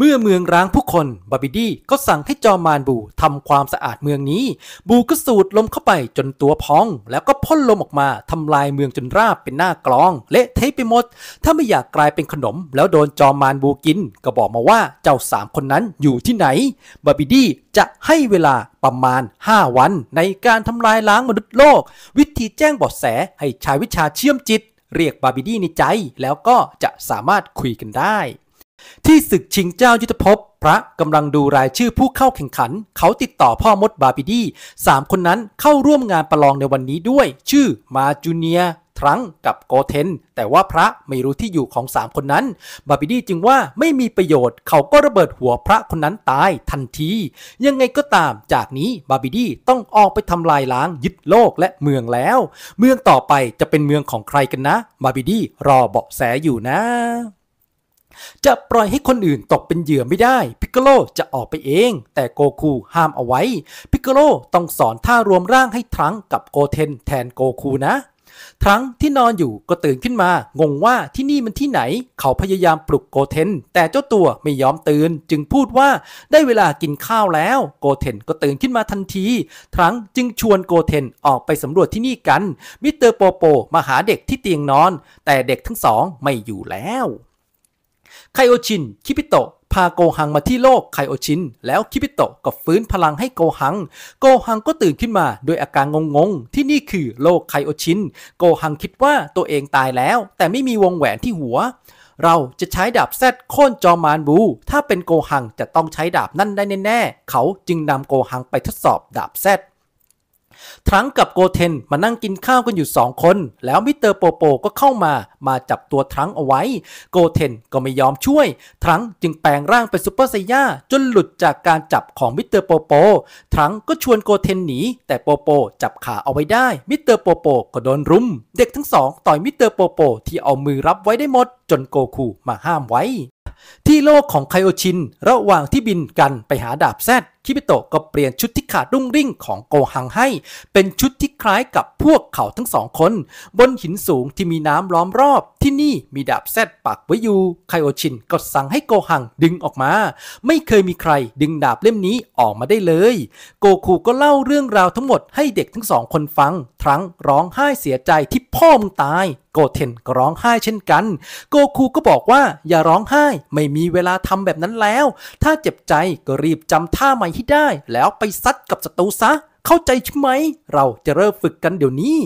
เมื่อเมืองร้างผู้คน บาบิดี้ก็สั่งให้จอมานบูทำความสะอาดเมืองนี้ บูก็สูดลมเข้าไปจนตัวพอง แล้วก็พ่นลมออกมาทำลายเมืองจนราบเป็นหน้ากลองเละเทะไปหมด ถ้าไม่อยากกลายเป็นขนม แล้วโดนจอมานบูกิน ก็บอกมาว่าเจ้าสามคนนั้นอยู่ที่ไหน บาบิดี้จะให้เวลาประมาณ5 วัน ในการทำลายล้างมนุษย์โลก วิธีแจ้งบอดแสให้ชายวิชาเชื่อมจิต เรียกบาบิดี้ในใจแล้วก็จะสามารถคุยกันได้ที่ศึกชิงเจ้ายุทธภพพระกำลังดูรายชื่อผู้เข้าแข่งขัน เขาติดต่อพ่อมดบาบิดี้สามคนนั้นเข้าร่วมงานประลองในวันนี้ด้วย ชื่อมาจูเนียทรังกับโกเทน แต่ว่าพระไม่รู้ที่อยู่ของ 3 คนนั้น บาบิดี้จึงว่าไม่มีประโยชน์เขาก็ระเบิดหัวพระคนนั้นตายทันที ยังไงก็ตามจากนี้บาบิดี้ต้องออกไปทำลายล้างยึดโลกและเมืองแล้ว เมืองต่อไปจะเป็นเมืองของใครกันนะ บาบิดี้รอเบาะแสอยู่นะจะปล่อยให้คนอื่นตกเป็นเหยื่อไม่ได้ พิกโลจะออกไปเอง แต่โกคูห้ามเอาไว้ พิกโลต้องสอนท่ารวมร่างให้ทรังกับโกเทนแทนโกคูนะทรั้งที่นอนอยู่ก็ตื่นขึ้นมา งงว่าที่นี่มันที่ไหน เขาพยายามปลุกโกเทนแต่เจ้าตัวไม่ยอมตื่นจึงพูดว่าได้เวลากินข้าวแล้ว โกเทนก็ตื่นขึ้นมาทันที ทรั้งจึงชวนโกเทนออกไปสำรวจที่นี่กัน มิสเตอร์โปโปมาหาเด็กที่เตียงนอน แต่เด็กทั้งสองไม่อยู่แล้วไคโอชิน คิปิโตะ พาโกหังมาที่โลกไคโอชิน แล้วคิปิโตะก็ฟื้นพลังให้โกหัง โกหังก็ตื่นขึ้นมาโดยอาการงงๆ ที่นี่คือโลกไคโอชิน โกหังคิดว่าตัวเองตายแล้ว แต่ไม่มีวงแหวนที่หัว เราจะใช้ดาบแซดโค่นจอมานบู ถ้าเป็นโกหังจะต้องใช้ดาบนั่นได้แน่ๆ เขาจึงนำโกหังไปทดสอบดาบแซดทั้งกับโกเทนมานั่งกินข้าวกันอยู่ 2 คนแล้วมิสเตอร์โปโปก็เข้ามามาจับตัวทั้งเอาไว้โกเทนก็ไม่ยอมช่วย ทั้งจึงแปลงร่างเป็นซูเปอร์ไซย่าจนหลุดจากการจับของมิสเตอร์โปโป ทั้งก็ชวนโกเทนหนี แต่โปโปจับขาเอาไว้ได้มิสเตอร์โปโปก็โดนรุม เด็กทั้งสอง ต่อยมิสเตอร์โปโป ที่เอามือรับไว้ได้หมด จนโกคูมาห้ามไว้ที่โลกของไคโอชินระหว่างที่บินกันไปหาดาบแซด คิปิโตะก็เปลี่ยนชุดที่ขาดรุ่งริ่งของโกหังให้เป็นชุดที่คล้ายกับพวกเขาทั้งสองคน บนหินสูงที่มีน้ำล้อมรอบที่นี่มีดาบแซดปักไว้อยู่ไคโอชินก็สั่งให้โกหังดึงออกมา ไม่เคยมีใครดึงดาบเล่มนี้ออกมาได้เลย โกคูก็เล่าเรื่องราวทั้งหมดให้เด็กทั้งสองคนฟัง ทั้งร้องไห้เสียใจที่พ่อมึงตายโกเทนก็ร้องไห้ เช่นกัน โกคูก็บอกว่าอย่าร้องไห้ไม่มีเวลาทำแบบนั้นแล้ว ถ้าเจ็บใจก็รีบจำท่าใหม่ให้ได้แล้วไปซัดกับศัตรูซะเข้าใจใช่ไหม เราจะเริ่มฝึกกันเดี๋ยวนี้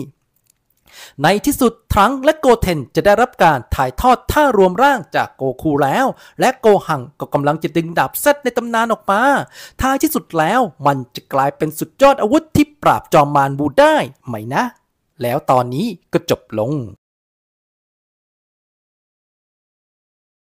ในที่สุดทั้งและโกเทน จะได้รับการถ่ายทอดท่ารวมร่างจากโกคูแล้ว และโกหังก็กำลังจะดึงดาบเซตในตำนานออกมาท้ายที่สุดแล้วมันจะกลายเป็นสุดยอดอาวุธที่ปราบจอมมารบูได้ ไหมนะ แล้วตอนนี้ก็จบลง